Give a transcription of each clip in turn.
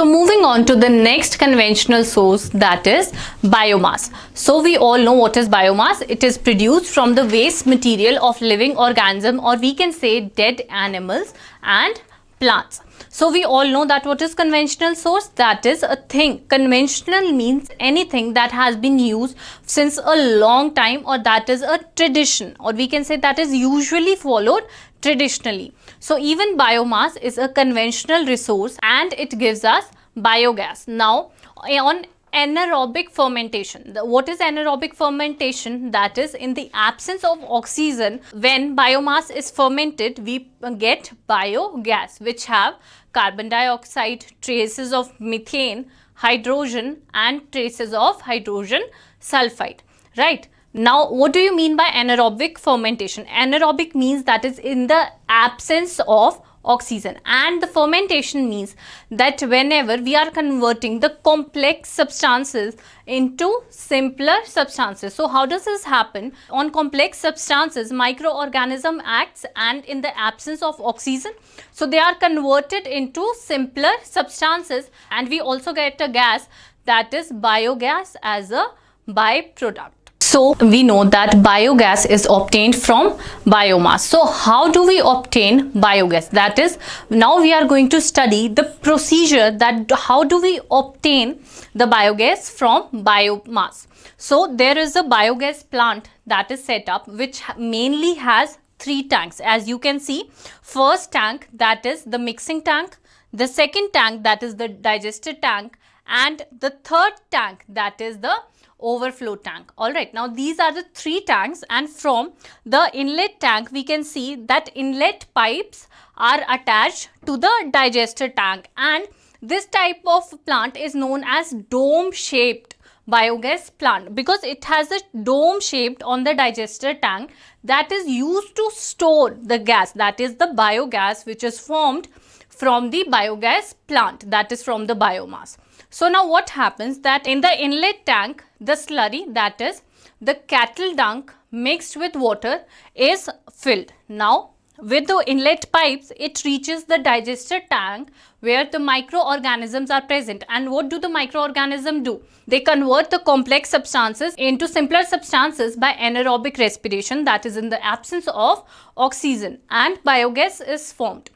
So moving on to the next conventional source that is biomass. So we all know what is biomass. It is produced from the waste material of living organism or we can say dead animals and plants. So we all know that what is conventional source? That is a thing. Conventional means anything that has been used since a long time or that is a tradition or we can say that is usually followed traditionally. So even biomass is a conventional resource and it gives us biogas. Now on anaerobic fermentation. what is anaerobic fermentation? That is in the absence of oxygen when biomass is fermented we get biogas which have carbon dioxide, traces of methane, hydrogen and traces of hydrogen sulfide. Right. Now, what do you mean by anaerobic fermentation? Anaerobic means that is in the absence of oxygen and the fermentation means that whenever we are converting the complex substances into simpler substances. So how does this happen? On complex substances, microorganism acts and in the absence of oxygen. So they are converted into simpler substances and we also get a gas that is biogas as a byproduct. So we know that biogas is obtained from biomass. So how do we obtain biogas? That is, now we are going to study the procedure that how do we obtain the biogas from biomass. So there is a biogas plant that is set up which mainly has three tanks as you can see first tank that is the mixing tank the second tank that is the digester tank and the third tank that is the overflow tank. Alright, now these are the three tanks and from the inlet tank we can see that inlet pipes are attached to the digester tank and this type of plant is known as dome shaped biogas plant because it has a dome shaped on the digester tank that is used to store the gas that is the biogas which is formed from the biogas plant that is from the biomass. So now what happens that in the inlet tank, the slurry that is the cattle dung mixed with water is filled. Now with the inlet pipes, it reaches the digester tank where the microorganisms are present. And what do the microorganisms do? They convert the complex substances into simpler substances by anaerobic respiration that is in the absence of oxygen and biogas is formed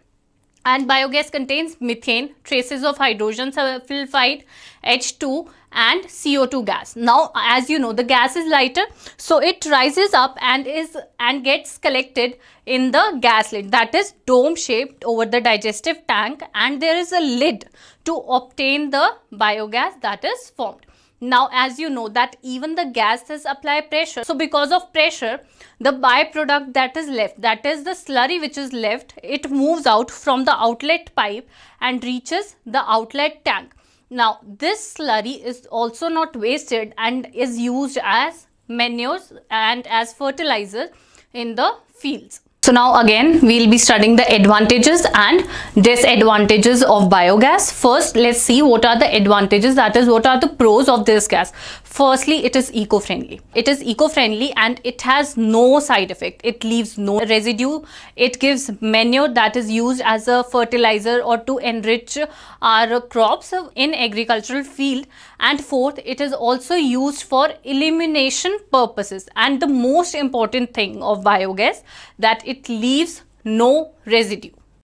and biogas contains methane, traces of hydrogen sulfide, H2 and CO2 gas. Now as you know the gas is lighter so it rises up and is and gets collected in the gas lid that is dome shaped over the digestive tank and there is a lid to obtain the biogas that is formed. Now, as you know that even the gases apply pressure. So, because of pressure, the byproduct that is left, that is the slurry which is left, it moves out from the outlet pipe and reaches the outlet tank. Now, this slurry is also not wasted and is used as manures and as fertilizer in the fields. So now again, we'll be studying the advantages and disadvantages of biogas. First, let's see what are the advantages, that is what are the pros of this gas. Firstly, it is eco-friendly. It is eco-friendly and it has no side effect. It leaves no residue. It gives manure that is used as a fertilizer or to enrich our crops in agricultural field. And fourth, it is also used for elimination purposes. And the most important thing of biogas that it it leaves no residue.